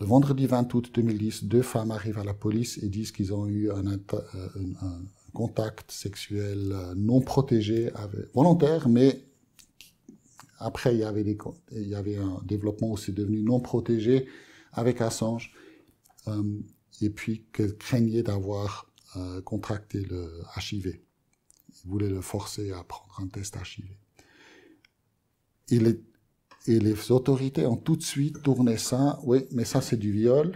Le vendredi 20 août 2010, deux femmes arrivent à la police et disent qu'ils ont eu un, euh, contact sexuel euh, non protégé, avec, volontaire, mais après il y avait, des, il y avait un développement où c'est devenu non protégé avec Assange, euh, et puis qu'elles craignaient d'avoir contracté le HIV. Ils voulaient le forcer à prendre un test HIV. Il est et les autorités ont tout de suite tourné ça. Oui, mais ça, c'est du viol.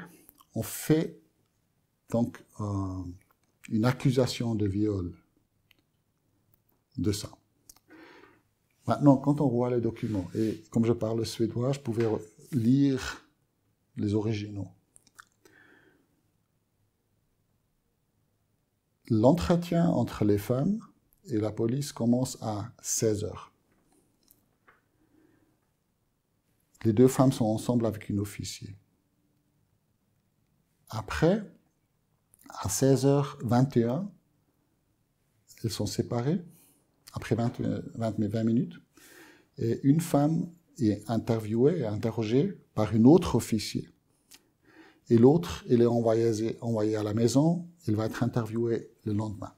On fait donc euh, une accusation de viol de ça. Maintenant, quand on voit les documents, et comme je parle suédois, je pouvais lire les originaux. L'entretien entre les femmes et la police commence à 16 heures. Les deux femmes sont ensemble avec une officier. Après, à 16h21, elles sont séparées, après 20, minutes, et une femme est interviewée et interrogée par une autre officier. Et l'autre, il est envoyé envoyée à la maison, il va être interviewé le lendemain.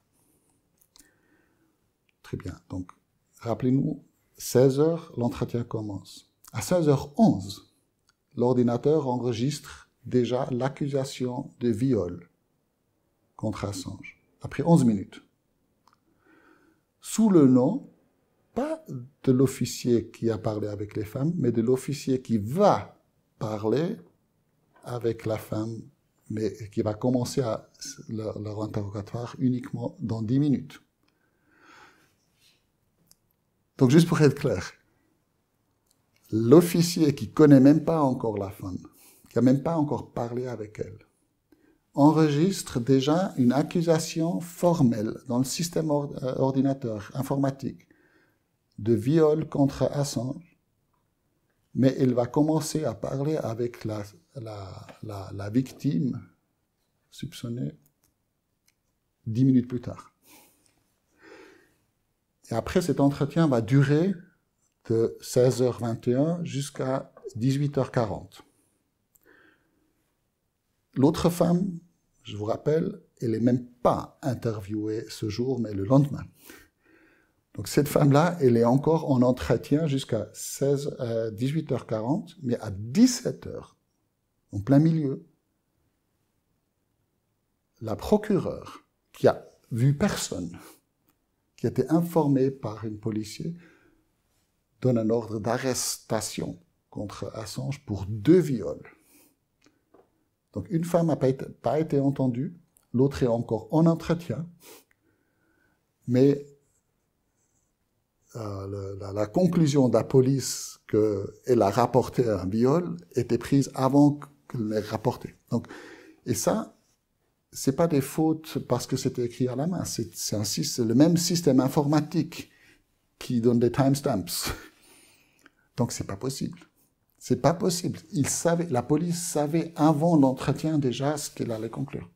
Très bien, donc rappelez-nous, 16h, l'entretien commence. À 16h11, l'ordinateur enregistre déjà l'accusation de viol contre Assange, après 11 minutes. Sous le nom, pas de l'officier qui a parlé avec les femmes, mais de l'officier qui va parler avec la femme, mais qui va commencer leur interrogatoire uniquement dans 10 minutes. Donc juste pour être clair, l'officier qui connaît même pas encore la femme, qui a même pas encore parlé avec elle, enregistre déjà une accusation formelle dans le système euh, ordinateur informatique de viol contre Assange, mais il va commencer à parler avec la, la, la, la victime soupçonnée dix minutes plus tard. Et après, cet entretien va durer de 16h21 jusqu'à 18h40. L'autre femme, je vous rappelle, elle n'est même pas interviewée ce jour, mais le lendemain. Donc cette femme-là, elle est encore en entretien jusqu'à 16, euh, 18h40, mais à 17h, en plein milieu, la procureure, qui a vu personne, qui a été informée par une policier, donne un ordre d'arrestation contre Assange pour deux viols. Donc une femme n'a pas, été, entendue, l'autre est encore en entretien, mais euh, la, conclusion de la police qu'elle a rapporté un viol était prise avant qu'elle l'ait rapporté. Donc, et ça, c'est pas des fautes parce que c'était écrit à la main, c'est le même système informatique qui donne des timestamps. Donc c'est pas possible. C'est pas possible. Il savait, la police savait avant l'entretien déjà ce qu'elle allait conclure.